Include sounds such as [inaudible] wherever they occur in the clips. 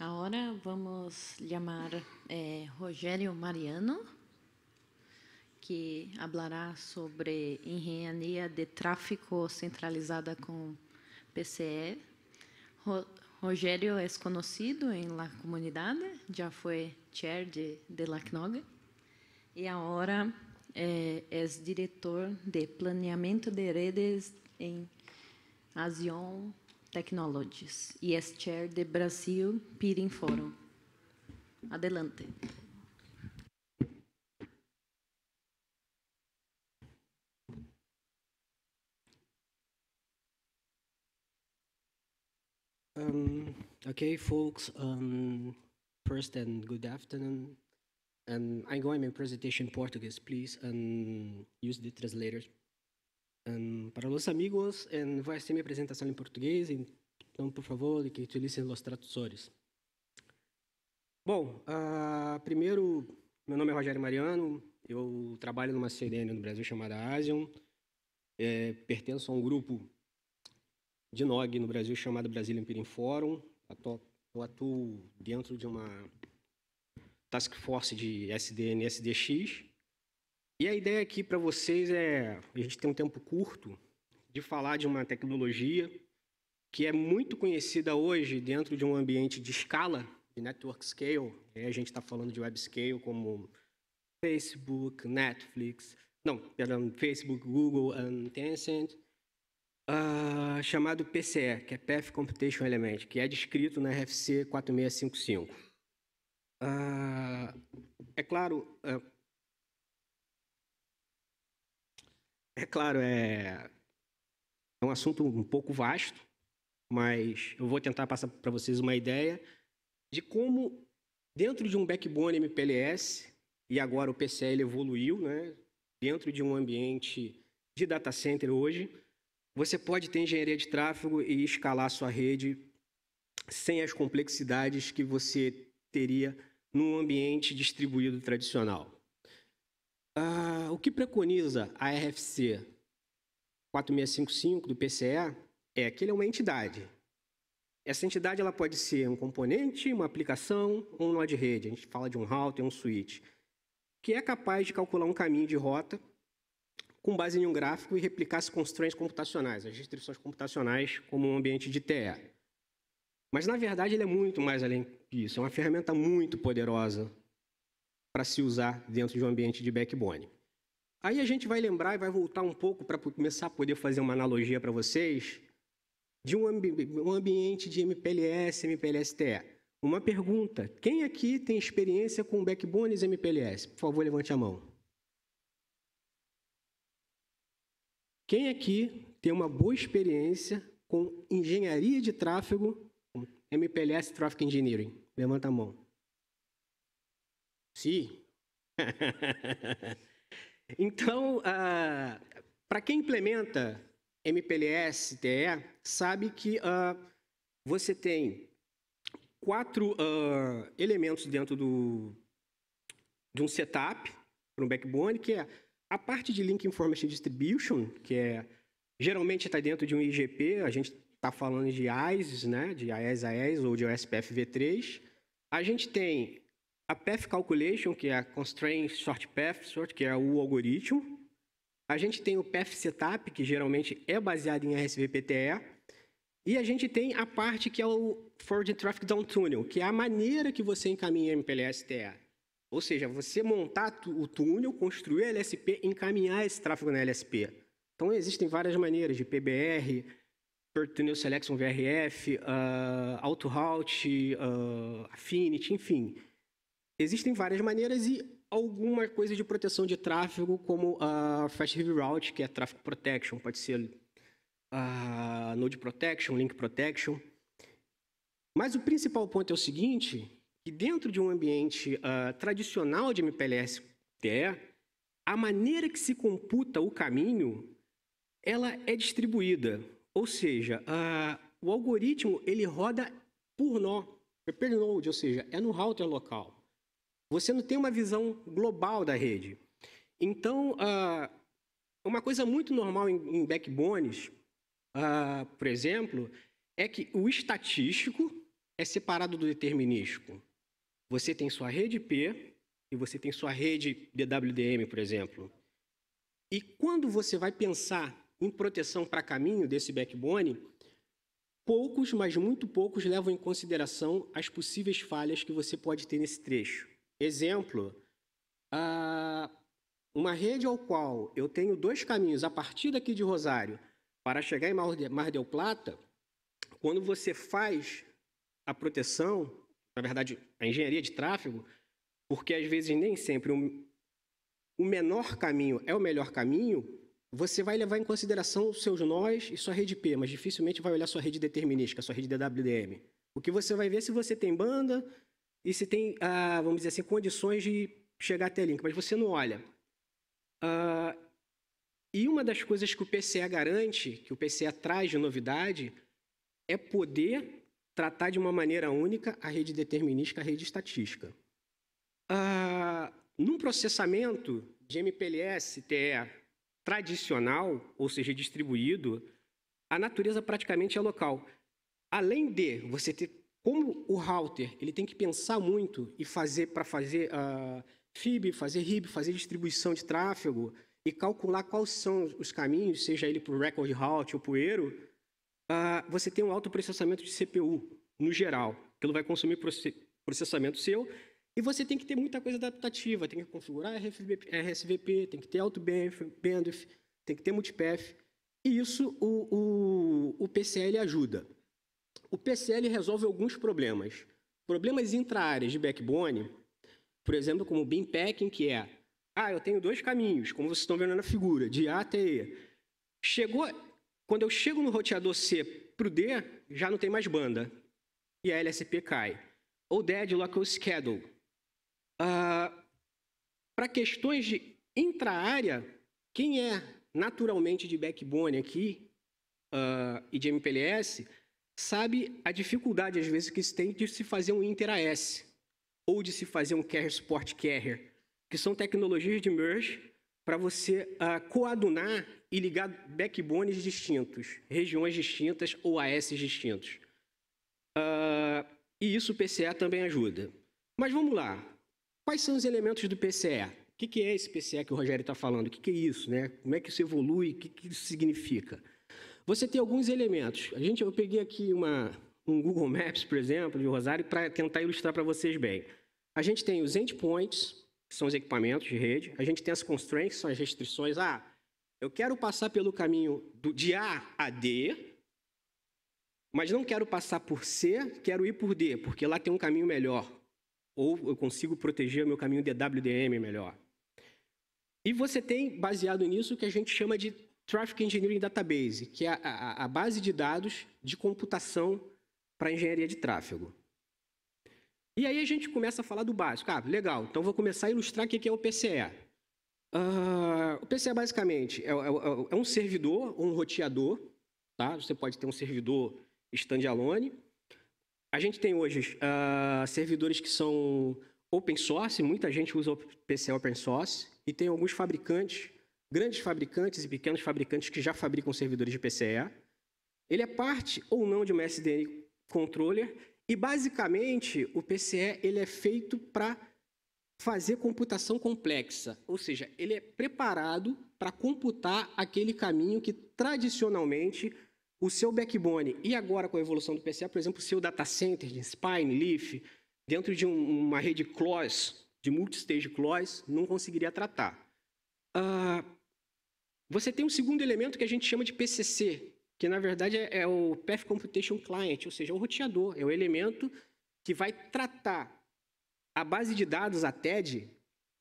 Agora vamos chamar eh, é, Rogério Mariano, que falará sobre engenharia de tráfego centralizada com PCE. Ro Rogério é conhecido em la comunidade, já foi chair de, de LACNOG e agora é, é diretor de planeamento de redes em ASEAN Technologies. Yes, Chair the Brazil Peering Forum. Adelante. Um, okay, folks. Um, first and good afternoon. And um, I'm going my presentation Portuguese, please, and use the translators. Um, para os amigos, um, ser minha apresentação em português, então, por favor, que utilicem os tradutores. Bom, uh, primeiro, meu nome é Rogério Mariano, eu trabalho numa CDN no Brasil chamada ASEAN, é, pertenço a um grupo de NOG no Brasil chamado Brazilian Peering Forum, atuo, eu atuo dentro de uma task force de SDN e SDX, e a ideia aqui para vocês é, a gente tem um tempo curto de falar de uma tecnologia que é muito conhecida hoje dentro de um ambiente de escala, de network scale. É, a gente está falando de web scale como Facebook, Netflix, não, perdão, Facebook, Google, ah, e Tencent, uh, chamado PCE, que é Path Computation Element, que é descrito na RFC 4655. Uh, é claro, uh, É claro, é, é um assunto um pouco vasto, mas eu vou tentar passar para vocês uma ideia de como, dentro de um backbone MPLS, e agora o PCL evoluiu, né? dentro de um ambiente de data center hoje, você pode ter engenharia de tráfego e escalar sua rede sem as complexidades que você teria num ambiente distribuído tradicional. Ah, o que preconiza a RFC 4655 do PCE é que ele é uma entidade. Essa entidade ela pode ser um componente, uma aplicação ou um nó de rede. A gente fala de um router, um switch, que é capaz de calcular um caminho de rota com base em um gráfico e replicar as constraints computacionais, as restrições computacionais, como um ambiente de TE. Mas, na verdade, ele é muito mais além disso. É uma ferramenta muito poderosa para se usar dentro de um ambiente de backbone. Aí a gente vai lembrar e vai voltar um pouco para começar a poder fazer uma analogia para vocês de um, ambi um, ambiente de MPLS, MPLS TE. Uma pergunta: quem aqui tem experiência com backbones MPLS? Por favor, levante a mão. Quem aqui tem uma boa experiência com engenharia de tráfego, MPLS Traffic Engineering? Levanta a mão. Sim. [laughs] então, para quem implementa MPLS, TE, sabe que você tem quatro elementos dentro do, de um setup, para um backbone, que é a parte de Link Information Distribution, que é geralmente está dentro de um IGP, a gente está falando de AES, né, de AES AES ou de OSPF V3. A gente tem a path calculation, que é a constraint short path sort, que é o algoritmo. A gente tem o path setup, que geralmente é baseado em RSVPTE. E a gente tem a parte que é o forward traffic down tunnel, que é a maneira que você encaminha MPLS-TE. Ou seja, você montar o túnel, construir a LSP, encaminhar esse tráfego na LSP. Então, existem várias maneiras de PBR, Per Tunnel Selection VRF, uh, ah, Auto Route, uh, ah, Affinity, enfim. Existem várias maneiras e alguma coisa de proteção de tráfego, como a Fast Route, que é Traffic Protection, pode ser ah, Node Protection, Link Protection. Mas o principal ponto é o seguinte, que dentro de um ambiente uh, tradicional de MPLS TE, a maneira que se computa o caminho, ela é distribuída. Ou seja, uh, o algoritmo ele roda por nó, é per node, ou seja, é no router local você não tem uma visão global da rede. Então, uh, uma coisa muito normal em, backbones, uh, por exemplo, é que o estatístico é separado do determinístico. Você tem sua rede P e você tem sua rede DWDM, por exemplo. E quando você vai pensar em proteção para caminho desse backbone, poucos, mas muito poucos, levam em consideração as possíveis falhas que você pode ter nesse trecho. Exemplo, uma rede ao qual eu tenho dois caminhos a partir daqui de Rosário para chegar em Mar del Plata, quando você faz a proteção, na verdade, a engenharia de tráfego, porque às vezes nem sempre o menor caminho é o melhor caminho, você vai levar em consideração os seus nós e sua rede P, mas dificilmente vai olhar sua rede determinística, sua rede DWDM. O que você vai ver é se você tem banda, e se tem, ah, vamos dizer assim, condições de chegar até Link, mas você não olha. Ah, e uma das coisas que o PCE garante, que o PCE traz de novidade, é poder tratar de uma maneira única a rede determinística, a rede estatística. Ah, num processamento de MPLS TE tradicional, ou seja, distribuído, a natureza praticamente é local. Além de você ter como o router ele tem que pensar muito e fazer para fazer uh, ah, FIB, fazer RIB, fazer distribuição de tráfego e calcular quais são os caminhos, seja ele para o record route ou poeiro uh, ah, você tem um alto processamento de CPU no geral. que ele vai consumir processamento seu e você tem que ter muita coisa adaptativa, tem que configurar RFVP, RSVP, tem que ter alto bandwidth, tem que ter multipath. E isso o, o, o PCL ajuda o PCL resolve alguns problemas. Problemas intra-áreas de backbone, por exemplo, como o bin packing, que é, ah, eu tenho dois caminhos, como vocês estão vendo na figura, de A até E. Chegou, quando eu chego no roteador C para o D, já não tem mais banda, e a LSP cai. Ou deadlock ou schedule. Ah, para questões de intra-área, quem é naturalmente de backbone aqui uh, e de MPLS sabe a dificuldade, às vezes, que se tem de se fazer um Inter AS ou de se fazer um Carrier Support Carrier, que são tecnologias de merge para você uh, coadunar e ligar backbones distintos, regiões distintas ou AS distintos. Uh, e isso o PCE também ajuda. Mas vamos lá. Quais são os elementos do PCE? O que, que é esse PCE que o Rogério está falando? O que, que, é isso? Né? Como é que isso evolui? O que, que isso significa? Você tem alguns elementos. A gente, eu peguei aqui uma, um Google Maps, por exemplo, de Rosário, para tentar ilustrar para vocês bem. A gente tem os endpoints, que são os equipamentos de rede. A gente tem as constraints, que são as restrições. Ah, eu quero passar pelo caminho do, de A a D, mas não quero passar por C, quero ir por D, porque lá tem um caminho melhor. Ou eu consigo proteger o meu caminho DWDM melhor. E você tem, baseado nisso, o que a gente chama de Traffic Engineering Database, que é a, a, base de dados de computação para engenharia de tráfego. E aí a gente começa a falar do básico. Ah, legal, então vou começar a ilustrar o que é o PCE. Uh, ah, o PCE, basicamente, é, é, é, é, um servidor um roteador. Tá? Você pode ter um servidor standalone. A gente tem hoje uh, servidores que são open source, muita gente usa o PCE open source, e tem alguns fabricantes grandes fabricantes e pequenos fabricantes que já fabricam servidores de PCE. Ele é parte ou não de uma SDN controller e basicamente o PCE ele é feito para fazer computação complexa, ou seja, ele é preparado para computar aquele caminho que tradicionalmente o seu backbone e agora com a evolução do PCE, por exemplo, o seu data center de Spine, Leaf, dentro de um, uma rede CLOS, de multistage CLOS, não conseguiria tratar. Uh, você tem um segundo elemento que a gente chama de PCC, que na verdade é, é o Path Computation Client, ou seja, é o roteador, é o elemento que vai tratar a base de dados, a TED.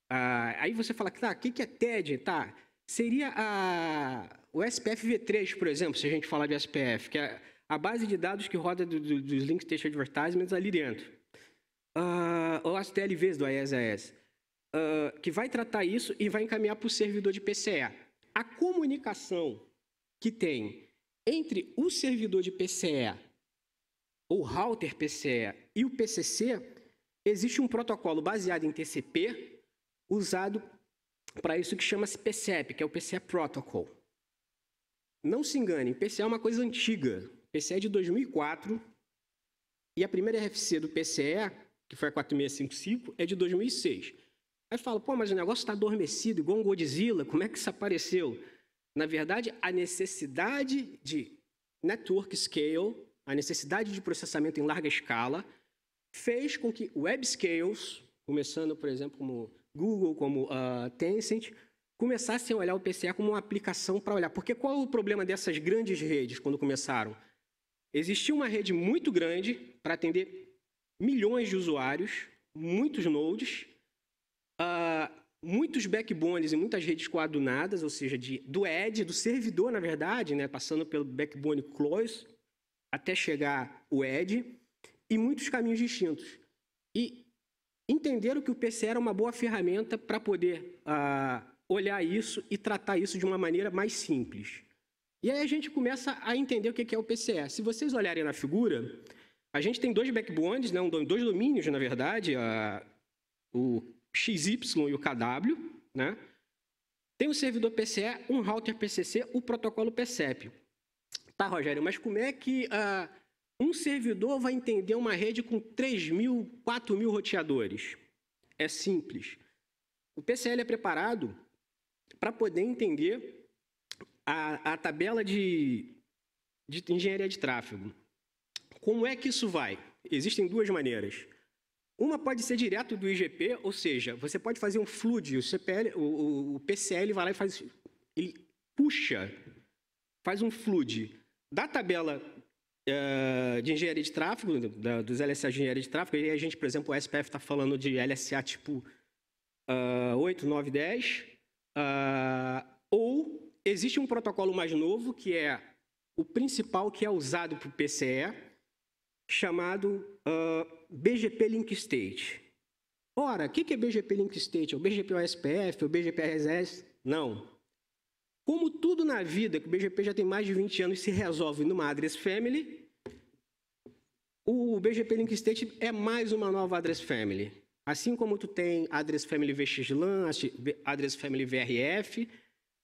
Ah, aí você fala, tá, o que, que é TED? Tá, seria a, o SPF V3, por exemplo, se a gente falar de SPF, que é a base de dados que roda do, do, dos Link text advertisements ali dentro. Uh, ou as TLVs do IaaS, uh, ah, que vai tratar isso e vai encaminhar para o servidor de PCE a comunicação que tem entre o servidor de PCE, ou router PCE e o PCC, existe um protocolo baseado em TCP usado para isso que chama-se PCEP, que é o PCE Protocol. Não se enganem, PCE é uma coisa antiga. PCE é de 2004 e a primeira RFC do PCE, que foi a 4655, é de 2006. Aí fala, pô, mas o negócio está adormecido, igual um Godzilla, como é que isso apareceu? Na verdade, a necessidade de network scale, a necessidade de processamento em larga escala, fez com que web scales, começando, por exemplo, como Google, como uh, Tencent, começassem a olhar o PCA como uma aplicação para olhar. Porque qual é o problema dessas grandes redes quando começaram? Existia uma rede muito grande para atender milhões de usuários, muitos nodes, Uh, muitos backbones e muitas redes coadunadas, ou seja, de, do Edge, do servidor, na verdade, né, passando pelo backbone close até chegar o Edge, e muitos caminhos distintos. E entenderam que o PC era uma boa ferramenta para poder uh, olhar isso e tratar isso de uma maneira mais simples. E aí a gente começa a entender o que é o PCE. Se vocês olharem na figura, a gente tem dois backbones, né, dois domínios, na verdade, uh, o XY e o KW, né? Tem o servidor PCE, um router PCC, o protocolo PCEP. Tá, Rogério, mas como é que uh, um servidor vai entender uma rede com 3 mil, 4 mil roteadores? É simples. O PCL é preparado para poder entender a, a tabela de, de engenharia de tráfego. Como é que isso vai? Existem duas maneiras. Uma pode ser direto do IGP, ou seja, você pode fazer um flood, o, CPL, o, o PCL vai lá e faz, ele puxa, faz um flood da tabela uh, de engenharia de tráfego, da, dos LSA de engenharia de tráfego, e a gente, por exemplo, o SPF está falando de LSA tipo uh, 8, 9, 10, uh, ou existe um protocolo mais novo, que é o principal que é usado para o PCE, chamado... Uh, BGP Link State. Ora, o que é BGP Link State? É o BGP OSPF, o BGP RSS? Não. Como tudo na vida, que o BGP já tem mais de 20 anos e se resolve numa address family, o BGP Link State é mais uma nova address family. Assim como tu tem address family VXLAN, address family VRF,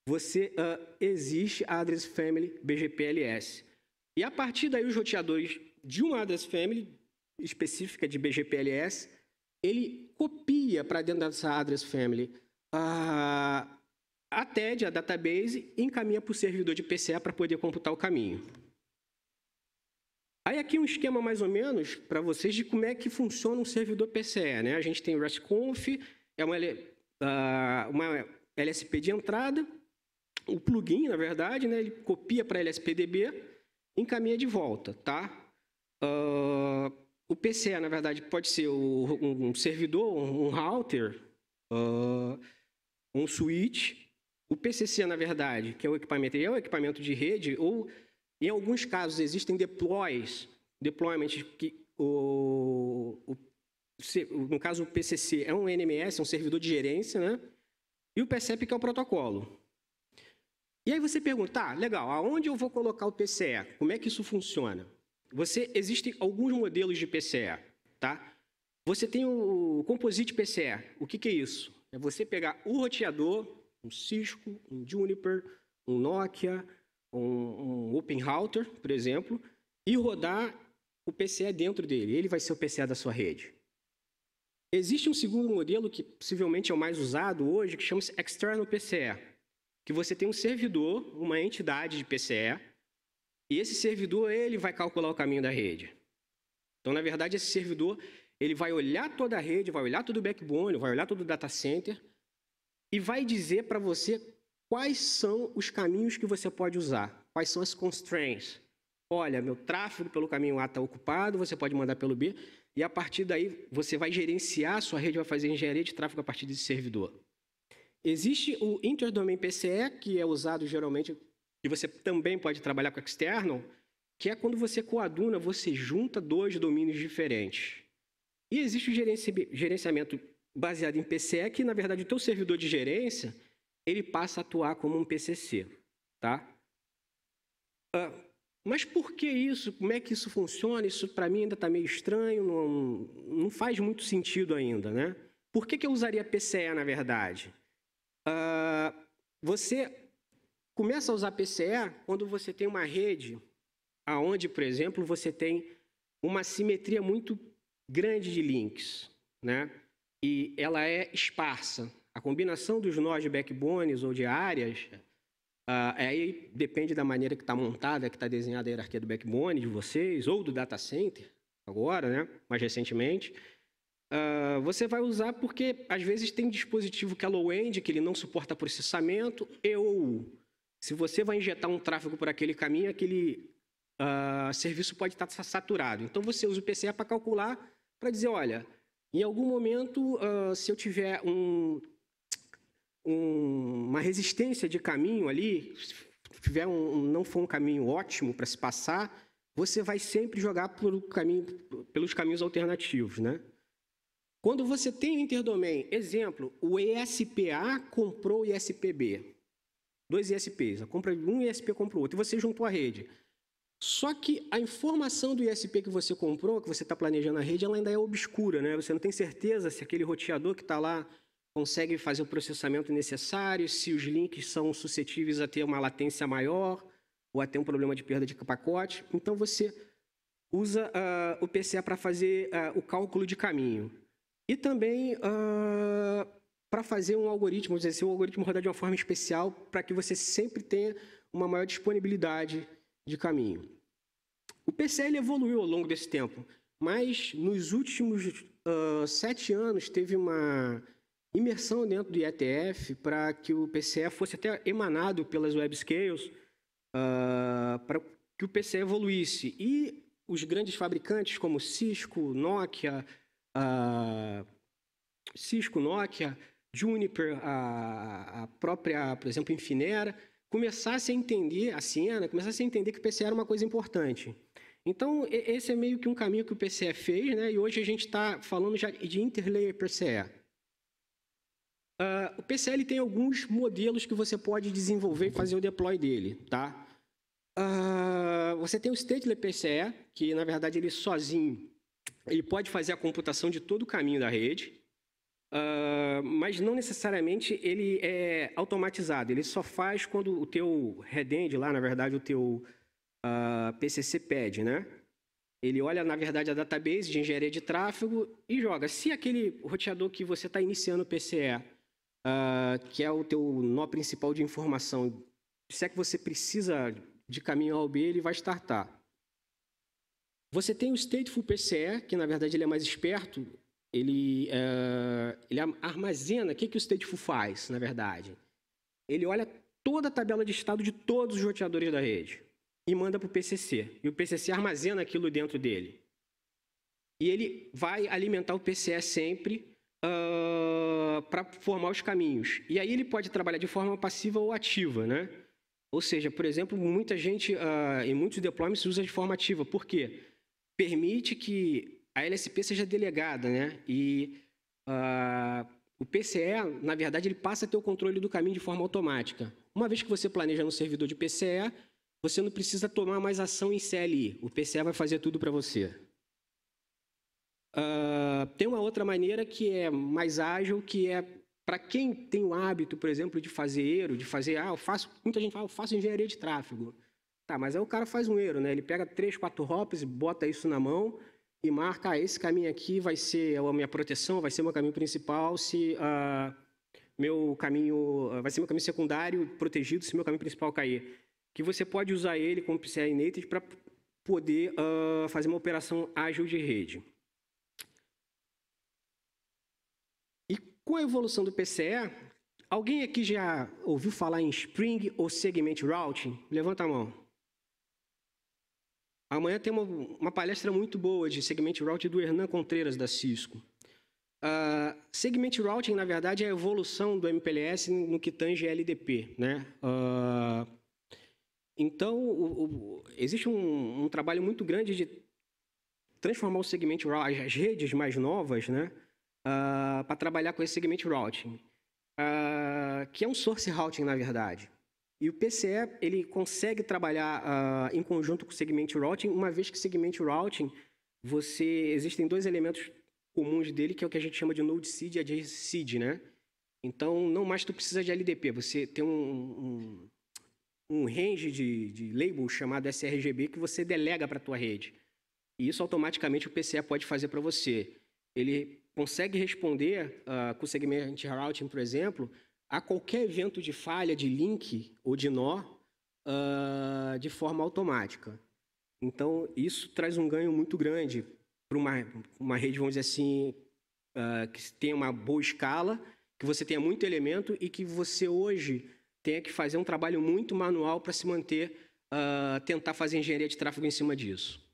você uh, existe a address family BGPLS. E a partir daí os roteadores de uma address family específica de BGPLS, ele copia para dentro dessa address family a, a TED, a database, e encaminha para o servidor de PCA para poder computar o caminho. Aí aqui um esquema mais ou menos para vocês de como é que funciona um servidor PCE. Né? A gente tem o RESTconf, é uma, uh, uma LSP de entrada, o plugin, na verdade, né? ele copia para LSPDB, encaminha de volta. Tá? Uh, o PCE, na verdade, pode ser um servidor, um router, ah, um switch. O PCC, na verdade, que é o equipamento, é o equipamento de rede, ou em alguns casos existem deploys, deployments que o, o no caso o PCC é um NMS, é um servidor de gerência, né? E o PCEP que é o protocolo. E aí você pergunta, tá, legal, aonde eu vou colocar o PCE? Como é que isso funciona? Você existem alguns modelos de PCE, tá? Você tem o Composite PCE. O que, que é isso? É você pegar o roteador, um Cisco, um Juniper, um Nokia, um, um Open Router, por exemplo, e rodar o PCE dentro dele. Ele vai ser o PCE da sua rede. Existe um segundo modelo que possivelmente é o mais usado hoje, que chama-se External PCE, que você tem um servidor, uma entidade de PCE, e esse servidor, ele vai calcular o caminho da rede. Então, na verdade, esse servidor, ele vai olhar toda a rede, vai olhar todo o backbone, vai olhar todo o data center e vai dizer para você quais são os caminhos que você pode usar, quais são as constraints. Olha, meu tráfego pelo caminho A está ocupado, você pode mandar pelo B, e a partir daí você vai gerenciar, sua rede vai fazer engenharia de tráfego a partir desse servidor. Existe o Interdomain PCE, que é usado geralmente e você também pode trabalhar com external, que é quando você coaduna, você junta dois domínios diferentes. E existe o gerenciamento baseado em PCE, que na verdade o teu servidor de gerência, ele passa a atuar como um PCC, tá? Uh, mas por que isso? Como é que isso funciona? Isso para mim ainda está meio estranho, não, não, faz muito sentido ainda, né? Por que, que eu usaria PCE, na verdade? Uh, você Começa a usar PCE quando você tem uma rede aonde, por exemplo, você tem uma simetria muito grande de links, né? E ela é esparsa. A combinação dos nós de backbones ou de áreas, uh, aí depende da maneira que está montada, que está desenhada a hierarquia do backbone de vocês, ou do data center, agora, né? mais recentemente. Uh, você vai usar porque, às vezes, tem dispositivo que é low-end, que ele não suporta processamento, eu se você vai injetar um tráfego por aquele caminho, aquele uh, serviço pode estar tá saturado. Então você usa o PCA para calcular, para dizer, olha, em algum momento, uh, se eu tiver um, um, uma resistência de caminho ali, tiver um, não for um caminho ótimo para se passar, você vai sempre jogar caminho, pelos caminhos alternativos, né? Quando você tem o exemplo, o ESPA comprou o ISPB dois ISPs, a né? compra de um ISP compra o outro, e você juntou a rede. Só que a informação do ISP que você comprou, que você está planejando a rede, ela ainda é obscura, né? Você não tem certeza se aquele roteador que está lá consegue fazer o processamento necessário, se os links são suscetíveis a ter uma latência maior ou até um problema de perda de pacote. Então você usa uh, o PCA para fazer uh, o cálculo de caminho. E também uh, para fazer um algoritmo, dizer assim, um algoritmo rodar de uma forma especial para que você sempre tenha uma maior disponibilidade de caminho. O PCL evoluiu ao longo desse tempo, mas nos últimos uh, sete anos teve uma imersão dentro do ETF para que o PCE fosse até emanado pelas web scales uh, para que o PCE evoluísse. E os grandes fabricantes como Cisco, Nokia, uh, Cisco, Nokia, Juniper, a, a própria, por exemplo, Infinera, começasse a entender a Siena, começasse a entender que o PCE era uma coisa importante. Então, esse é meio que um caminho que o PCE fez, né? e hoje a gente está falando já de interlayer PCE. Uh, ah, o PCE tem alguns modelos que você pode desenvolver e fazer o deploy dele, tá? Uh, você tem o stateless PCE, que na verdade ele sozinho, ele pode fazer a computação de todo o caminho da rede. Uh, mas não necessariamente ele é automatizado. Ele só faz quando o teu redend lá, na verdade, o teu uh, ah, PCC pede, né? Ele olha, na verdade, a database de engenharia de tráfego e joga. Se aquele roteador que você está iniciando o PCE, uh, ah, que é o teu nó principal de informação, se é que você precisa de caminho ao B, ele vai startar. Você tem o stateful PCE, que na verdade ele é mais esperto, ele, é, ele armazena. O que, que o Stateful faz, na verdade? Ele olha toda a tabela de estado de todos os roteadores da rede e manda para o PCC. E o PCC armazena aquilo dentro dele. E ele vai alimentar o PCE sempre uh, ah, para formar os caminhos. E aí ele pode trabalhar de forma passiva ou ativa, né? Ou seja, por exemplo, muita gente uh, em muitos deployments usa de forma ativa. Por quê? Permite que a LSP seja delegada, né? E uh, o PCE, na verdade, ele passa a ter o controle do caminho de forma automática. Uma vez que você planeja no servidor de PCE, você não precisa tomar mais ação em CLI. O PCE vai fazer tudo para você. Uh, tem uma outra maneira que é mais ágil, que é para quem tem o hábito, por exemplo, de fazer eiro, de fazer, ah, eu faço, muita gente fala, ah, eu faço engenharia de tráfego. Tá, mas aí o cara faz um eiro, né? Ele pega três, quatro hops, bota isso na mão, e marca ah, esse caminho aqui vai ser a minha proteção, vai ser o meu caminho principal, se ah, meu caminho ah, vai ser meu caminho secundário protegido se meu caminho principal cair. Que você pode usar ele como PCI é Native para poder ah, fazer uma operação ágil de rede. E com a evolução do PCE, alguém aqui já ouviu falar em Spring ou Segment Routing? Levanta a mão. Amanhã tem uma, uma palestra muito boa de Segment Routing do Hernan Contreras, da Cisco. Uh, ah, segment Routing, na verdade, é a evolução do MPLS no que tange LDP. Né? Uh, então, o, o, existe um, um, trabalho muito grande de transformar o Segment Routing, as redes mais novas, né? Uh, ah, para trabalhar com esse Segment Routing, que é um Source Routing, na verdade. E o PCE ele consegue trabalhar uh, em conjunto com o segment routing, uma vez que segment routing você existem dois elementos comuns dele que é o que a gente chama de node seed e adjacent seed, né? Então não mais tu precisa de LDP, você tem um, um, um range de, de label chamado sRGB que você delega para tua rede. E isso automaticamente o PCE pode fazer para você. Ele consegue responder uh, com o segment routing, por exemplo, a qualquer evento de falha de link ou de nó uh, de forma automática. Então, isso traz um ganho muito grande para uma, uma rede, vamos dizer assim, uh, que tenha uma boa escala, que você tenha muito elemento e que você hoje tenha que fazer um trabalho muito manual para se manter, uh, tentar fazer engenharia de tráfego em cima disso.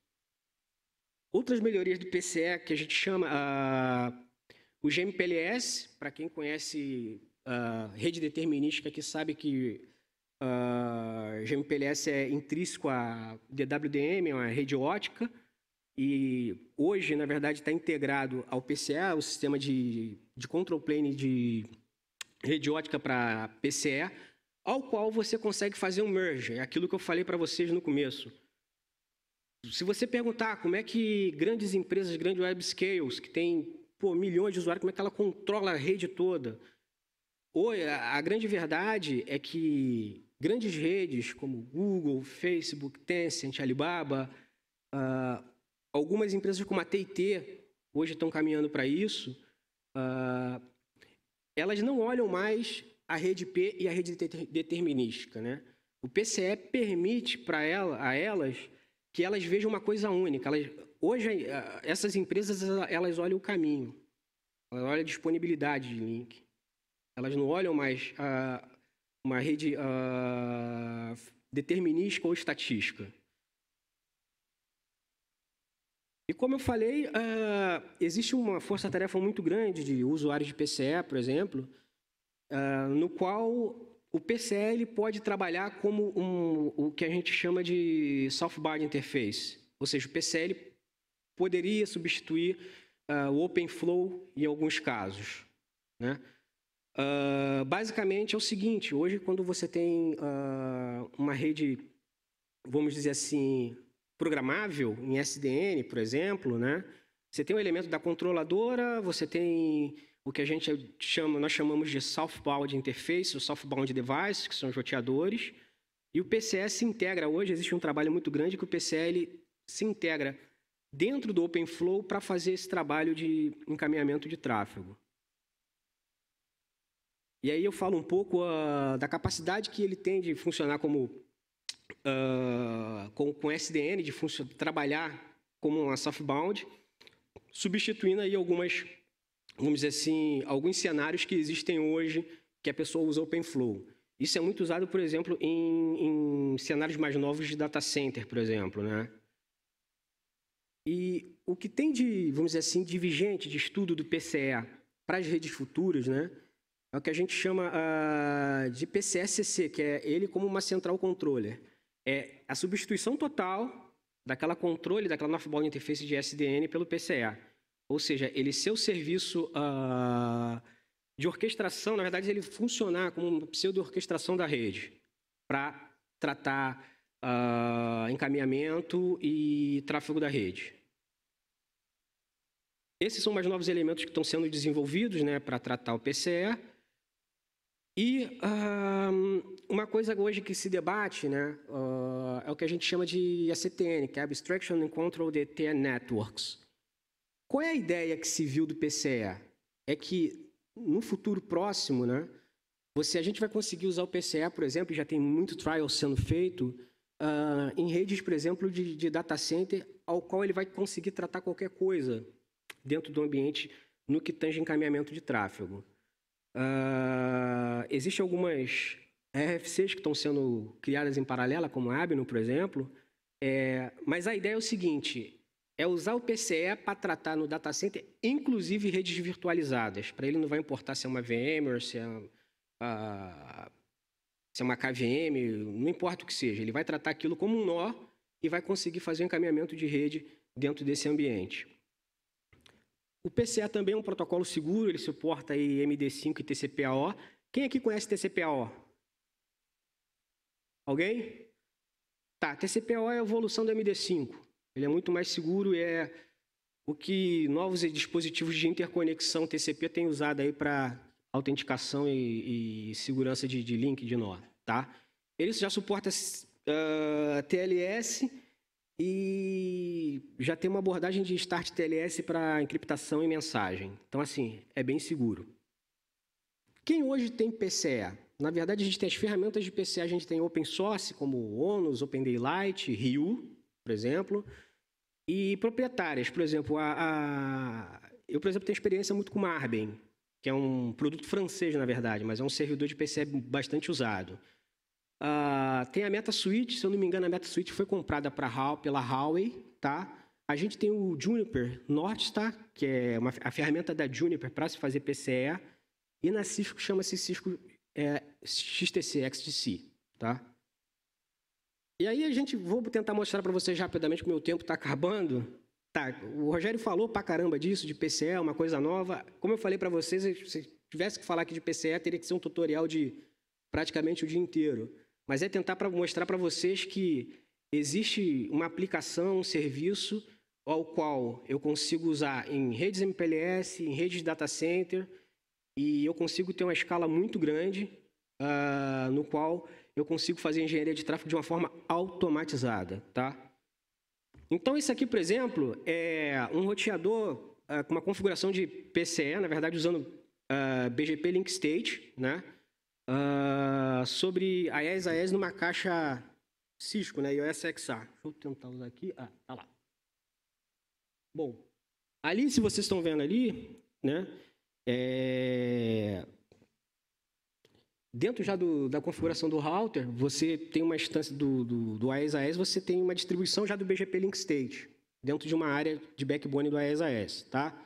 Outras melhorias do PCE que a gente chama uh, o GMPLS, para quem conhece rede determinística que sabe que uh, ah, GMPLS é intrínseco à DWDM, é uma rede ótica, e hoje, na verdade, está integrado ao PCA, o sistema de, de control plane de rede ótica para PCE, ao qual você consegue fazer um merge, é aquilo que eu falei para vocês no começo. Se você perguntar como é que grandes empresas, grandes web scales, que têm milhões de usuários, como é que ela controla a rede toda? a grande verdade é que grandes redes como Google, Facebook, Tencent, Alibaba, uh, algumas empresas como a TIT, hoje estão caminhando para isso, uh, elas não olham mais a rede P e a rede determinística, né? O PCE permite para ela, a elas que elas vejam uma coisa única. Elas, hoje ah, essas empresas elas olham o caminho, elas olham a disponibilidade de link. Elas não olham mais a, uma rede a, determinística ou estatística. E como eu falei, uh, existe uma força-tarefa muito grande de usuários de PCE, por exemplo, uh, no qual o PCL pode trabalhar como um, o que a gente chama de software interface. Ou seja, o PCL poderia substituir uh, o OpenFlow em alguns casos. Né? Ah, basicamente é o seguinte: hoje, quando você tem uh, uma rede, vamos dizer assim, programável, em SDN, por exemplo, né? Você tem o elemento da controladora, você tem o que a gente chama, nós chamamos de southbound interface, o southbound device, que são os roteadores. E o PCS se integra hoje, existe um trabalho muito grande que o PCL se integra dentro do OpenFlow para fazer esse trabalho de encaminhamento de tráfego. E aí eu falo um pouco uh, da capacidade que ele tem de funcionar como uh, com, com SDN, de trabalhar como uma softbound, substituindo aí algumas, vamos dizer assim, alguns cenários que existem hoje que a pessoa usa OpenFlow. Isso é muito usado, por exemplo, em, em cenários mais novos de data center, por exemplo, né? E o que tem de, vamos dizer assim, vigente, de estudo do PCE para as redes futuras, né? é o que a gente chama uh, de PCSCC, que é ele como uma central controller. É a substituição total daquela controle, daquela Northbound Interface de SDN pelo PCA. Ou seja, ele ser o serviço uh, de orquestração, na verdade, ele funcionar como uma pseudo-orquestração da rede para tratar uh, encaminhamento e tráfego da rede. Esses são mais novos elementos que estão sendo desenvolvidos né, para tratar o PCE. E uma coisa hoje que se debate né, uh, é o que a gente chama de ACTN, que é Abstraction and Control Data Networks. Qual é a ideia que se viu do PCE? É que no futuro próximo, né, você, a gente vai conseguir usar o PCE, por exemplo, já tem muito trial sendo feito, uh, em redes, por exemplo, de, de data center, ao qual ele vai conseguir tratar qualquer coisa dentro do ambiente no que tange encaminhamento de tráfego. Ah, Existem algumas RFCs que estão sendo criadas em paralela, como a Abno, por exemplo. É, mas a ideia é o seguinte: é usar o PCE para tratar no data center, inclusive redes virtualizadas. Para ele não vai importar se é uma VM ou se é, uh, se é uma KVM, não importa o que seja. Ele vai tratar aquilo como um nó e vai conseguir fazer um encaminhamento de rede dentro desse ambiente. O PCE também é um protocolo seguro, ele suporta aí MD5 e TCPAO. Quem aqui conhece TCPAO? Alguém? Tá, TCPAO é a evolução do MD5. Ele é muito mais seguro e é o que novos dispositivos de interconexão TCP têm usado aí para autenticação e, e, segurança de, de link de nó, tá? Ele já suporta uh, ah, TLS e já tem uma abordagem de Start TLS para encriptação e mensagem. Então, assim, é bem seguro. Quem hoje tem PCE? Na verdade, a gente tem as ferramentas de PCE, a gente tem open source, como ONUS, Open Daylight, Rio, por exemplo, e proprietárias. Por exemplo, a, a... eu, por exemplo, tenho experiência muito com Marben, que é um produto francês, na verdade, mas é um servidor de PCE bastante usado. Uh, tem a MetaSwitch, se eu não me engano, a MetaSwitch foi comprada pra, pela Huawei, tá? A gente tem o Juniper tá? que é uma, a ferramenta da Juniper para se fazer PCE, e na Cisco chama-se Cisco é, XTC, XTC, tá? E aí a gente, vou tentar mostrar para vocês rapidamente que o meu tempo está acabando. Tá, o Rogério falou para caramba disso, de PCE, uma coisa nova. Como eu falei para vocês, se tivesse que falar aqui de PCE, teria que ser um tutorial de praticamente o dia inteiro mas é tentar pra mostrar para vocês que existe uma aplicação, um serviço ao qual eu consigo usar em redes MPLS, em redes de data center, e eu consigo ter uma escala muito grande, uh, no qual eu consigo fazer engenharia de tráfego de uma forma automatizada, tá? Então, isso aqui, por exemplo, é um roteador uh, com uma configuração de PCE, na verdade, usando uh, ah, BGP Link State, né? uh, sobre a AES, numa caixa Cisco, né? iOS XA. Deixa eu tentar usar aqui. Ah, tá lá. Bom, ali, se vocês estão vendo ali, né? É... Dentro já do, da configuração do router, você tem uma instância do, do, do AES AES, você tem uma distribuição já do BGP Link State, dentro de uma área de backbone do AES AES, tá?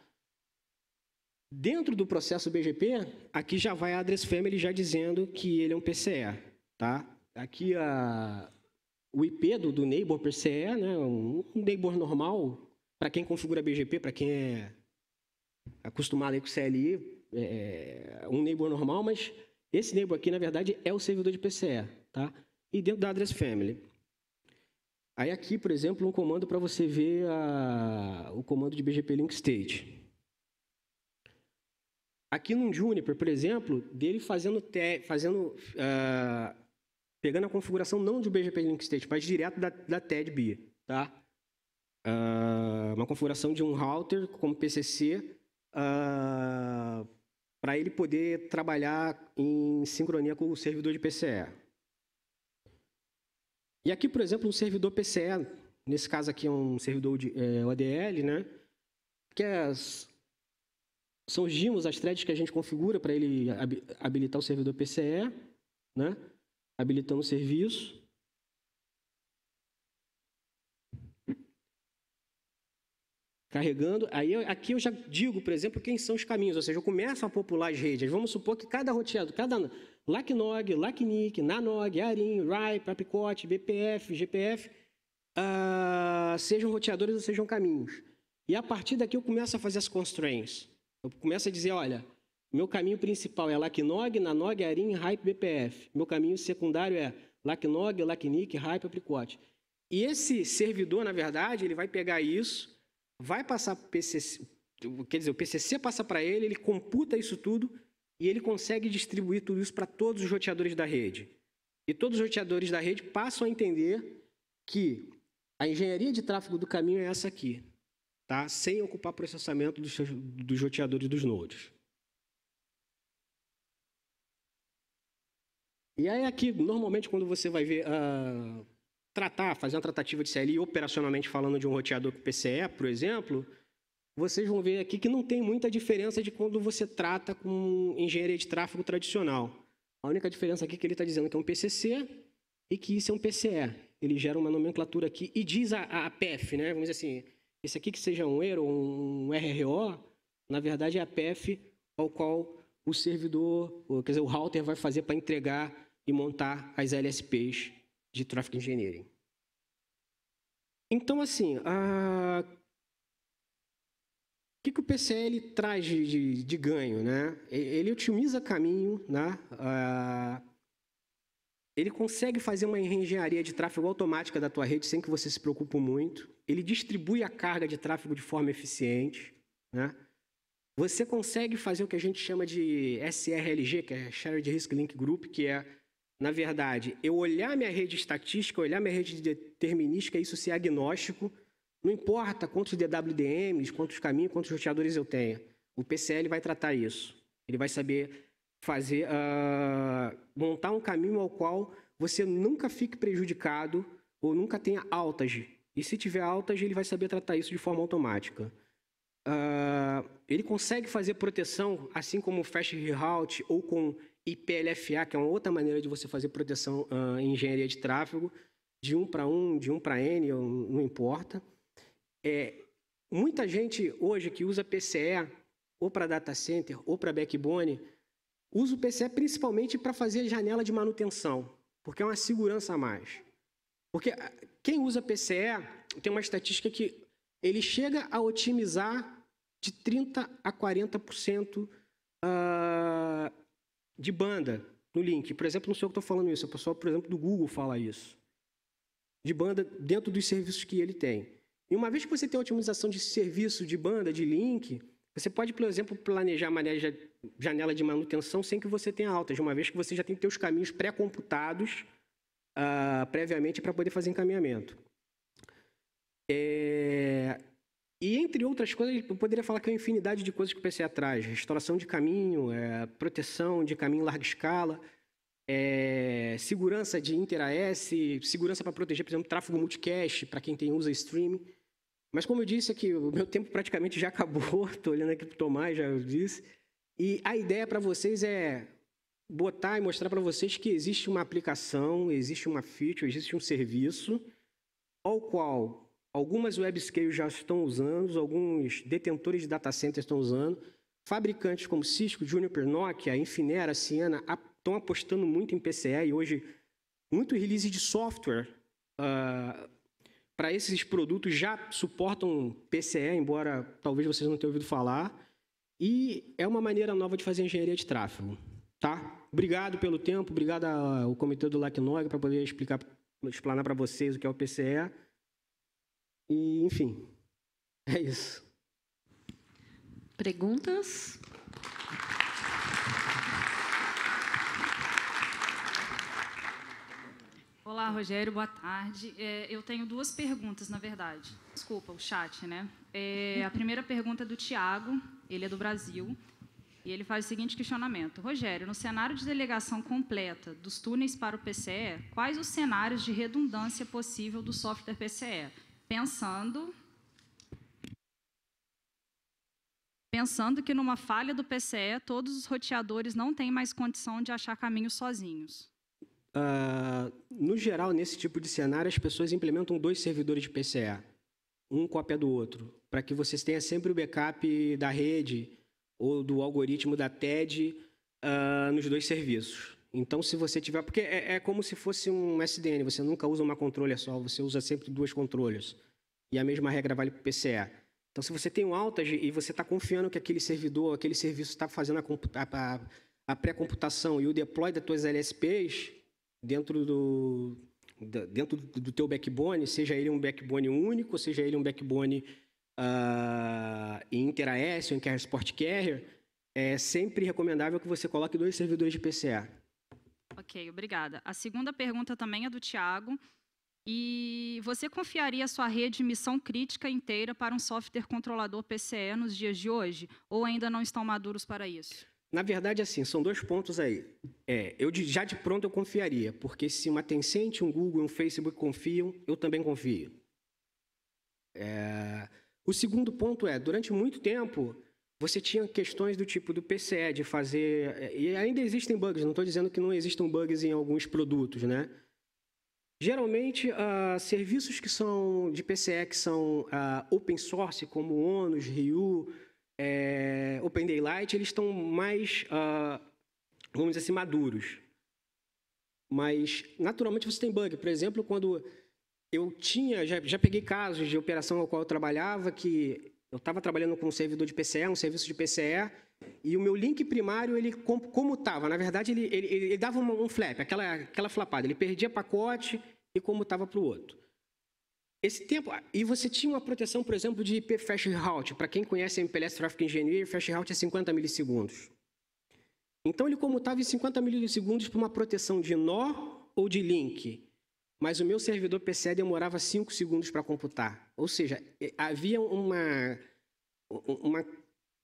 Dentro do processo BGP, aqui já vai a address family já dizendo que ele é um PCE, tá? Aqui a, o IP do, do neighbor PCE, né? Um, um neighbor normal, para quem configura BGP, para quem é acostumado aí com CLI, é, é um neighbor normal, mas esse neighbor aqui, na verdade, é o servidor de PCE, tá? E dentro da address family. Aí aqui, por exemplo, um comando para você ver a, o comando de BGP link state. Aqui no Juniper, por exemplo, dele fazendo, te, fazendo uh, pegando a configuração não do BGP Link State, mas direto da, da TEDB, tá? Uh, uma configuração de um router como PCC uh, ah, para ele poder trabalhar em sincronia com o servidor de PCE. E aqui, por exemplo, um servidor PCE, nesse caso aqui é um servidor de é, eh, ODL, né? Que é são os dimos, as threads que a gente configura para ele habilitar o servidor PCE, né? habilitando o serviço. Carregando, aí eu, aqui eu já digo, por exemplo, quem são os caminhos, ou seja, eu começo a popular as redes. Vamos supor que cada roteador, cada LACNOG, LACNIC, NANOG, ARIN, RIPE, APICOT, BPF, GPF, uh, ah, sejam roteadores ou sejam caminhos. E a partir daqui eu começo a fazer as constraints. Eu começo a dizer, olha, meu caminho principal é Lacnog, Nanog, Arim, Hype, BPF. Meu caminho secundário é Lacnog, Lacnic, Hype, Apricot. E esse servidor, na verdade, ele vai pegar isso, vai passar PCC, quer dizer, o PCC passa para ele, ele computa isso tudo e ele consegue distribuir tudo isso para todos os roteadores da rede. E todos os roteadores da rede passam a entender que a engenharia de tráfego do caminho é essa aqui tá? sem ocupar processamento dos, seus, dos roteadores dos nodes. E aí aqui, normalmente, quando você vai ver, uh, tratar, fazer uma tratativa de CLI operacionalmente falando de um roteador com PCE, por exemplo, vocês vão ver aqui que não tem muita diferença de quando você trata com engenharia de tráfego tradicional. A única diferença aqui é que ele está dizendo que é um PCC e que isso é um PCE. Ele gera uma nomenclatura aqui e diz a, a PF, né? vamos dizer assim, esse aqui que seja um ERO, um RRO, na verdade é a PF ao qual o servidor, quer dizer, o router vai fazer para entregar e montar as LSPs de Traffic Engineering. Então, assim, a... o que, que o PCL traz de, de, ganho? Né? Ele otimiza caminho né? A ele consegue fazer uma engenharia de tráfego automática da tua rede sem que você se preocupe muito. Ele distribui a carga de tráfego de forma eficiente. Né? Você consegue fazer o que a gente chama de SRLG, que é Shared Risk Link Group, que é, na verdade, eu olhar minha rede estatística, olhar minha rede determinística, isso ser agnóstico. Não importa quantos DWDMs, quantos caminhos, quantos roteadores eu tenha. O PCL vai tratar isso. Ele vai saber fazer uh, montar um caminho ao qual você nunca fique prejudicado ou nunca tenha altas. E se tiver altas, ele vai saber tratar isso de forma automática. Uh, ele consegue fazer proteção, assim como o Fast Reroute ou com IPLFA, que é uma outra maneira de você fazer proteção uh, em engenharia de tráfego, de 1 para 1, de 1 para N, não importa. É, muita gente hoje que usa PCE ou para data center ou para backbone Uso o PCE principalmente para fazer janela de manutenção, porque é uma segurança a mais. Porque ah, quem usa PCE, tem uma estatística que ele chega a otimizar de 30% a 40% ah, de banda no link. Por exemplo, não sei eu que estou falando isso, o pessoal, por exemplo, do Google fala isso. De banda dentro dos serviços que ele tem. E uma vez que você tem a otimização de serviço de banda, de link, você pode, por exemplo, planejar uma janela de manutenção sem que você tenha altas, uma vez que você já tem seus caminhos pré-computados uh, previamente para poder fazer encaminhamento. É... E entre outras coisas, eu poderia falar que é uma infinidade de coisas que o PC é traz: restauração de caminho, é, proteção de caminho em larga escala, é, segurança de inter-AS, segurança para proteger, por exemplo, tráfego multicast para quem tem usa streaming. Mas como eu disse aqui, o meu tempo praticamente já acabou, estou [laughs] olhando aqui para o Tomás, já disse. E a ideia para vocês é botar e mostrar para vocês que existe uma aplicação, existe uma feature, existe um serviço ao qual algumas webscales já estão usando, alguns detentores de data centers estão usando, fabricantes como Cisco, Juniper, Nokia, Infinera, Siena estão apostando muito em PCE e hoje muito release de software uh, para esses produtos já suportam PCE, embora talvez vocês não tenham ouvido falar. E é uma maneira nova de fazer engenharia de tráfego. Tá? Obrigado pelo tempo, obrigado ao comitê do LACNOG para poder explicar, explanar para vocês o que é o PCE. E, enfim, é isso. Perguntas? Olá, Rogério, boa tarde. É, eu tenho duas perguntas, na verdade. Desculpa, o chat, né? É, a primeira pergunta é do Tiago, ele é do Brasil, e ele faz o seguinte questionamento. Rogério, no cenário de delegação completa dos túneis para o PCE, quais os cenários de redundância possível do software PCE? Pensando pensando que numa falha do PCE, todos os roteadores não têm mais condição de achar caminhos sozinhos. Uh, no geral, nesse tipo de cenário, as pessoas implementam dois servidores de PCE, um cópia do outro, para que você tenha sempre o backup da rede ou do algoritmo da TED uh, ah, nos dois serviços. Então, se você tiver. Porque é, é, como se fosse um SDN, você nunca usa uma controle só, você usa sempre duas controles E a mesma regra vale para o PCE. Então, se você tem um alta e você está confiando que aquele servidor, aquele serviço está fazendo a, a, a pré-computação e o deploy das suas LSPs, dentro do, dentro do teu backbone, seja ele um backbone único, seja ele um backbone uh, ah, interaéreo, em carrier sport carrier, é sempre recomendável que você coloque dois servidores de PCA. Ok, obrigada. A segunda pergunta também é do Tiago. E você confiaria sua rede missão crítica inteira para um software controlador PCE nos dias de hoje? Ou ainda não estão maduros para isso? Na verdade, assim, são dois pontos aí. É, eu de, já de pronto eu confiaria, porque se uma Tencent, um Google, e um Facebook confiam, eu também confio. É, o segundo ponto é, durante muito tempo, você tinha questões do tipo do PCE, de fazer... É, e ainda existem bugs, não estou dizendo que não existam bugs em alguns produtos, né? Geralmente, uh, serviços que são de PCE, que são uh, open source, como ONUS, Ryu é, Open Daylight, eles estão mais, ah, vamos dizer assim, maduros. Mas, naturalmente, você tem bug. Por exemplo, quando eu tinha, já, já peguei casos de operação ao qual eu trabalhava, que eu estava trabalhando com um servidor de PCE, um serviço de PCE, e o meu link primário, ele comutava. Na verdade, ele, ele, ele dava um, um flap, aquela, aquela flapada. Ele perdia pacote e comutava para o outro. Esse tempo, ah, e você tinha uma proteção, por exemplo, de IP Fast Route. Para quem conhece MPLS Traffic Engineering, Fast Route é 50 milissegundos. Então, ele comutava em 50 milissegundos para uma proteção de nó ou de link. Mas o meu servidor PCE demorava 5 segundos para computar. Ou seja, havia uma, uma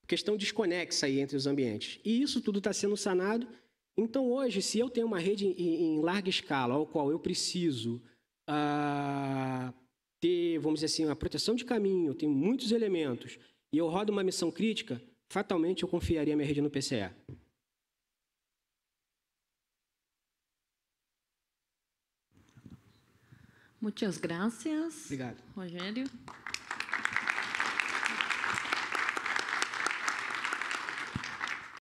questão desconexa aí entre os ambientes. E isso tudo está sendo sanado. Então, hoje, se eu tenho uma rede em, em larga escala, ao qual eu preciso... Uh ter, vamos dizer assim, uma proteção de caminho, tem muitos elementos, e eu rodo uma missão crítica, fatalmente eu confiaria minha rede no PCE. Muitas graças. Obrigado. Rogério.